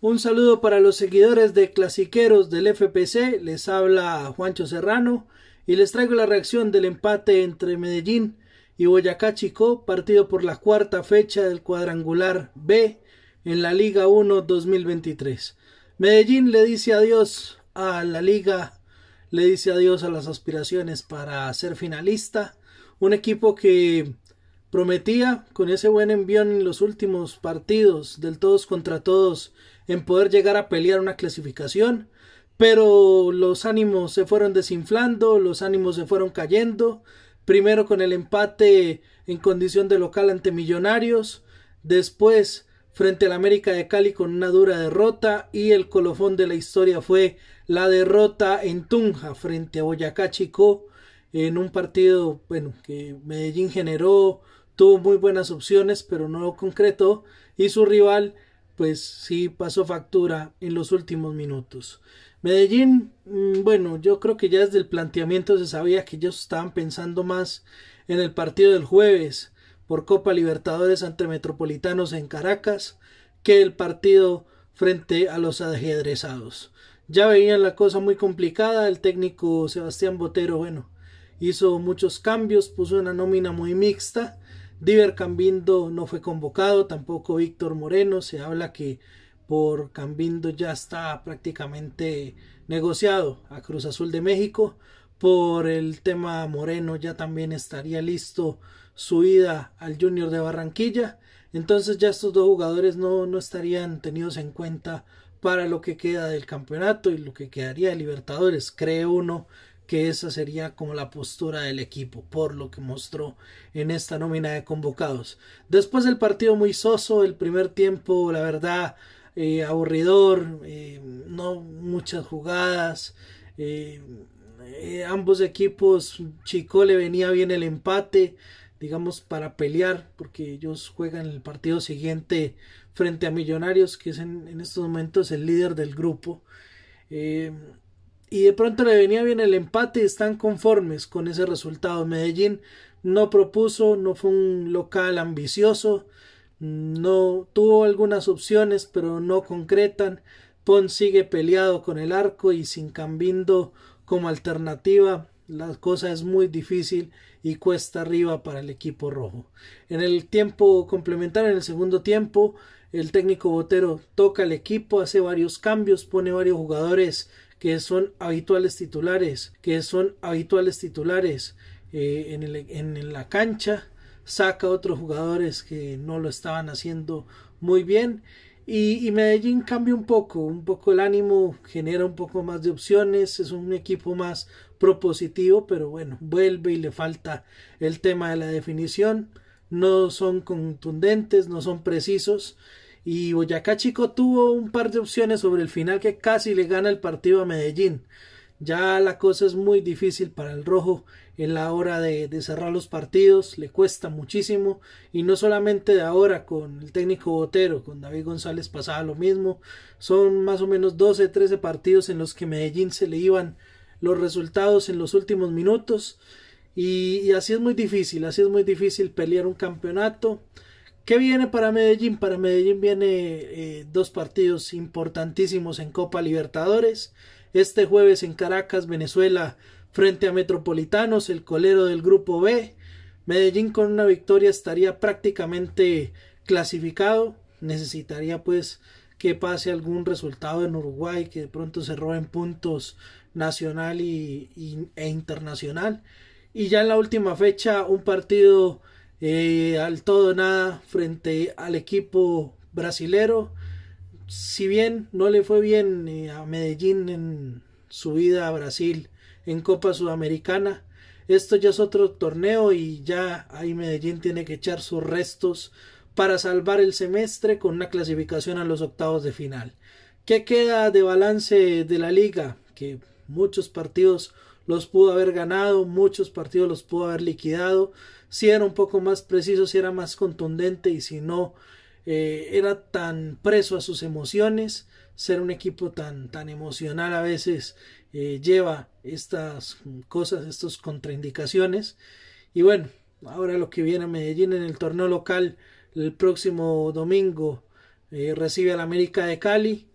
Un saludo para los seguidores de Clasiqueros del FPC, les habla Juancho Serrano y les traigo la reacción del empate entre Medellín y Boyacá Chico, partido por la cuarta fecha del cuadrangular B en la Liga 1 2023. Medellín le dice adiós a la liga, le dice adiós a las aspiraciones para ser finalista, un equipo que Prometía, con ese buen envión en los últimos partidos del todos contra todos, en poder llegar a pelear una clasificación, pero los ánimos se fueron desinflando, los ánimos se fueron cayendo, primero con el empate en condición de local ante Millonarios, después frente al América de Cali con una dura derrota y el colofón de la historia fue la derrota en Tunja frente a Boyacá Chico en un partido, bueno, que Medellín generó, tuvo muy buenas opciones, pero no lo concretó, y su rival, pues sí pasó factura en los últimos minutos. Medellín, mm, bueno, yo creo que ya desde el planteamiento se sabía que ellos estaban pensando más en el partido del jueves por Copa Libertadores ante Metropolitanos en Caracas que el partido frente a los ajedrezados. Ya veían la cosa muy complicada, el técnico Sebastián Botero, bueno, hizo muchos cambios, puso una nómina muy mixta. Diver Cambindo no fue convocado, tampoco Víctor Moreno. Se habla que por Cambindo ya está prácticamente negociado a Cruz Azul de México. Por el tema Moreno ya también estaría listo su ida al Junior de Barranquilla. Entonces ya estos dos jugadores no, no estarían tenidos en cuenta para lo que queda del campeonato y lo que quedaría de Libertadores. Cree uno que esa sería como la postura del equipo, por lo que mostró en esta nómina de convocados. Después del partido muy soso, el primer tiempo, la verdad, eh, aburridor, eh, no muchas jugadas. Eh, ambos equipos, Chico le venía bien el empate, digamos, para pelear, porque ellos juegan el partido siguiente frente a Millonarios, que es en, en estos momentos el líder del grupo y de pronto le venía bien el empate y están conformes con ese resultado. Medellín no propuso, no fue un local ambicioso, no tuvo algunas opciones, pero no concretan. Pon sigue peleado con el arco y sin Cambindo como alternativa. La cosa es muy difícil y cuesta arriba para el equipo rojo. En el tiempo complementario, en el segundo tiempo, el técnico Botero toca el equipo, hace varios cambios, pone varios jugadores que son habituales titulares, que son habituales titulares eh, en, el, en la cancha, saca otros jugadores que no lo estaban haciendo muy bien y, Medellín cambia un poco, un poco el ánimo, genera un poco más de opciones, es un equipo más propositivo, pero bueno, vuelve y le falta el tema de la definición, no son contundentes, no son precisos y Boyacá Chico tuvo un par de opciones sobre el final que casi le gana el partido a Medellín. Ya la cosa es muy difícil para el rojo en la hora de, cerrar los partidos, le cuesta muchísimo y no solamente de ahora con el técnico Botero, con David González pasaba lo mismo, son más o menos 12, 13 partidos en los que Medellín se le iban los resultados en los últimos minutos y así es muy difícil, así es muy difícil pelear un campeonato. ¿Qué viene para Medellín? Para Medellín viene eh, dos partidos importantísimos en Copa Libertadores. Este jueves en Caracas, Venezuela, frente a Metropolitanos, el colero del grupo B. Medellín con una victoria estaría prácticamente clasificado. Necesitaría pues que pase algún resultado en Uruguay, que de pronto se roben puntos nacional e internacional. Y ya en la última fecha, un partido eh, al todo nada frente al equipo brasilero. Si bien no le fue bien eh, a Medellín en su vida a Brasil en Copa Sudamericana, esto ya es otro torneo y ya ahí Medellín tiene que echar sus restos para salvar el semestre con una clasificación a los octavos de final. ¿Qué queda de balance de la liga? Que muchos partidos los pudo haber ganado, muchos partidos los pudo haber liquidado, si era un poco más preciso, si era más contundente y si no eh, era tan preso a sus emociones, ser un equipo tan, tan emocional a veces eh, lleva estas cosas, estas contraindicaciones y bueno, ahora lo que viene a Medellín en el torneo local el próximo domingo recibe eh, recibe al América de Cali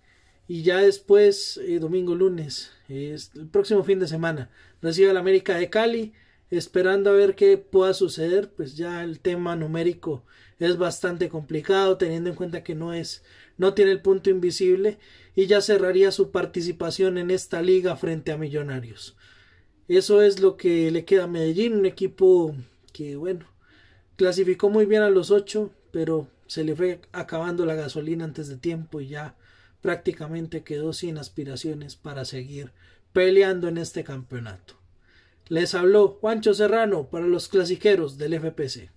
y ya después, eh, domingo, lunes, el próximo fin de semana, recibe la América de Cali, esperando a ver qué pueda suceder, pues ya el tema numérico es bastante complicado, teniendo en cuenta que no es, no tiene el punto invisible, y ya cerraría su participación en esta liga frente a Millonarios. Eso es lo que le queda a Medellín, un equipo que, bueno, clasificó muy bien a los ocho, pero se le fue acabando la gasolina antes de tiempo y ya prácticamente quedó sin aspiraciones para seguir peleando en este campeonato. Les habló Juancho Serrano para los clasiqueros del FPC.